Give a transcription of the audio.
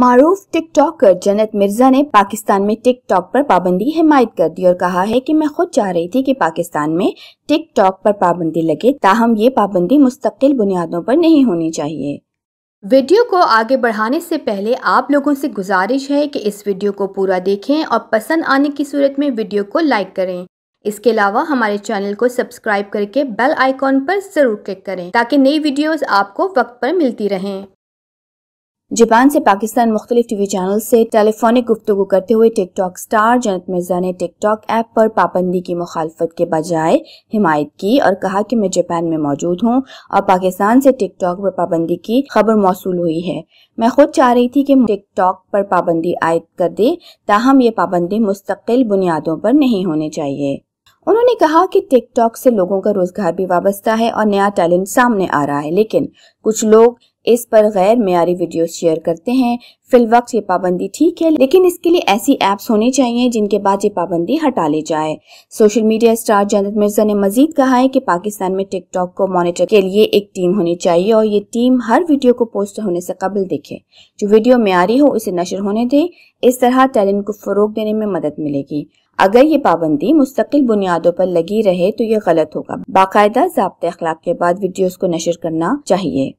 मारूफ TikToker जनत मिर्जा ने पाकिस्तान में TikTok पर पाबंदी हिमायत कर दी और कहा है कि मैं खुद चाह रही थी कि पाकिस्तान में टिकटॉक पर पाबंदी लगे ताहम ये पाबंदी मुस्तकिल बुनियादों पर नहीं होनी चाहिए वीडियो को आगे बढ़ाने से पहले आप लोगों से गुजारिश है कि इस वीडियो को पूरा देखें और पसंद आने की सूरत में वीडियो को लाइक करें इसके अलावा हमारे चैनल को सब्सक्राइब करके बेल आइकॉन पर ज़रूर क्लिक करें ताकि नई वीडियोस आपको वक्त पर मिलती रहें जापान से पाकिस्तान मुख्तलिफ टीवी चैनल से टेलीफोनिक गुफ्तु करते हुए टिकटॉक स्टार जनत मिर्जा ने टिकटॉक ऐप पर पाबंदी की मुखालफत के बजाय हिमायत की और कहा कि मैं जापान में मौजूद हूँ और पाकिस्तान से टिकटॉक पर पाबंदी की खबर मौसू हुई है मैं खुद चाह रही थी कि टिकटॉक पर पाबंदी आयद कर दे ताहम ये पाबंदी मुस्तकिल बुनियादों पर नहीं होनी चाहिए उन्होंने कहा कि टिकटॉक से लोगों का रोजगार भी वाबस्ता है और नया टैलेंट सामने आ रहा है लेकिन कुछ लोग इस पर गैर मयारी वीडियो शेयर करते हैं फिल वक्त ये पाबंदी ठीक है लेकिन इसके लिए ऐसी एप्स होनी चाहिए जिनके बाद ये पाबंदी हटा ली जाए सोशल मीडिया स्टार जन्नत मिर्जा ने मजीद कहा है कि पाकिस्तान में टिकटॉक को मॉनिटर के लिए एक टीम होनी चाहिए और ये टीम हर वीडियो को पोस्ट होने से कबल देखे जो वीडियो मैारी हो उसे नशर होने दे इस तरह टैलेंट को फरोग देने में मदद मिलेगी अगर ये पाबंदी मुस्तकिल बुनियादों पर लगी रहे तो ये गलत होगा बाकायदा जबते अखलाक के बाद वीडियोस को नशर करना चाहिए